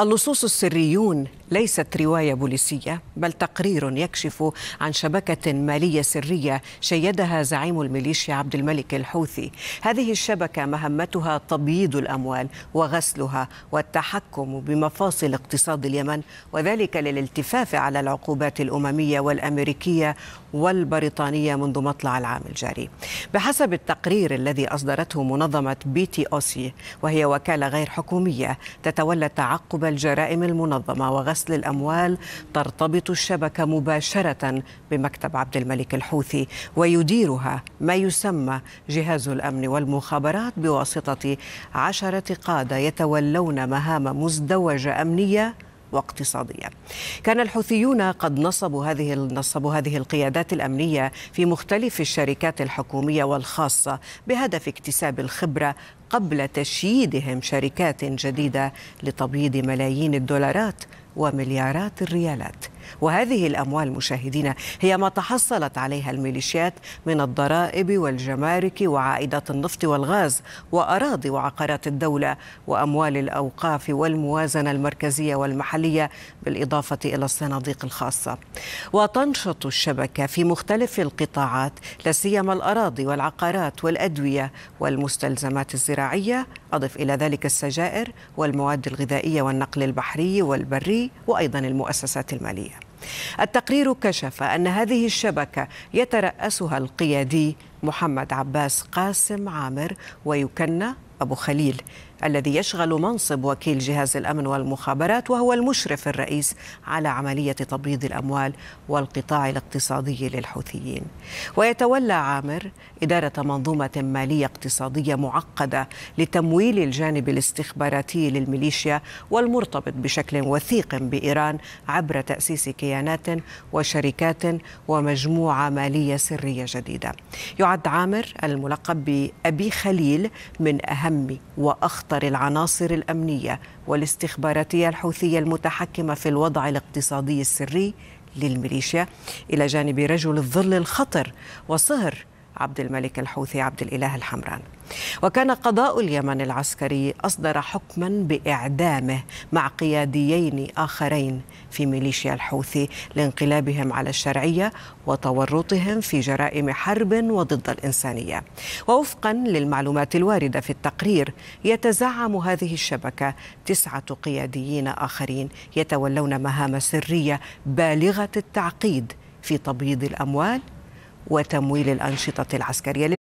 اللصوص السريون ليست روايه بوليسيه بل تقرير يكشف عن شبكه ماليه سريه شيدها زعيم الميليشيا عبد الملك الحوثي هذه الشبكه مهمتها تبييض الاموال وغسلها والتحكم بمفاصل اقتصاد اليمن وذلك للالتفاف على العقوبات الامميه والامريكيه والبريطانيه منذ مطلع العام الجاري بحسب التقرير الذي اصدرته منظمه بي تي اوسي وهي وكاله غير حكوميه تتولى تعقب الجرائم المنظمة وغسل الأموال ترتبط الشبكة مباشرة بمكتب عبد الملك الحوثي ويديرها ما يسمى جهاز الأمن والمخابرات بواسطة عشرة قادة يتولون مهام مزدوجة أمنية واقتصاديا كان الحوثيون قد نصبوا هذه نصبوا هذه القيادات الأمنية في مختلف الشركات الحكومية والخاصة بهدف اكتساب الخبرة قبل تشييدهم شركات جديدة لتبييض ملايين الدولارات ومليارات الريالات وهذه الأموال مشاهدينا هي ما تحصلت عليها الميليشيات من الضرائب والجمارك وعائدات النفط والغاز وأراضي وعقارات الدولة وأموال الأوقاف والموازنة المركزية والمحلية بالإضافة إلى الصناديق الخاصة وتنشط الشبكة في مختلف القطاعات لا سيما الأراضي والعقارات والأدوية والمستلزمات الزراعية أضف إلى ذلك السجائر والمواد الغذائية والنقل البحري والبري وأيضا المؤسسات المالية التقرير كشف أن هذه الشبكة يترأسها القيادي محمد عباس قاسم عامر ويكنى أبو خليل الذي يشغل منصب وكيل جهاز الأمن والمخابرات وهو المشرف الرئيس على عملية تبييض الأموال والقطاع الاقتصادي للحوثيين ويتولى عامر إدارة منظومة مالية اقتصادية معقدة لتمويل الجانب الاستخباراتي للميليشيا والمرتبط بشكل وثيق بإيران عبر تأسيس كيانات وشركات ومجموعة مالية سرية جديدة يعد عامر الملقب بأبي خليل من أهم أهم وأخطر العناصر الأمنية والاستخباراتية الحوثية المتحكمة في الوضع الاقتصادي السري للميليشيا إلى جانب رجل الظل الخطر وصهر عبد الملك الحوثي عبد الإله الحمران وكان قضاء اليمن العسكري أصدر حكما بإعدامه مع قياديين آخرين في ميليشيا الحوثي لانقلابهم على الشرعية وتورطهم في جرائم حرب وضد الإنسانية ووفقا للمعلومات الواردة في التقرير يتزعم هذه الشبكة تسعة قياديين آخرين يتولون مهام سرية بالغة التعقيد في تبييض الأموال وتمويل الأنشطة العسكرية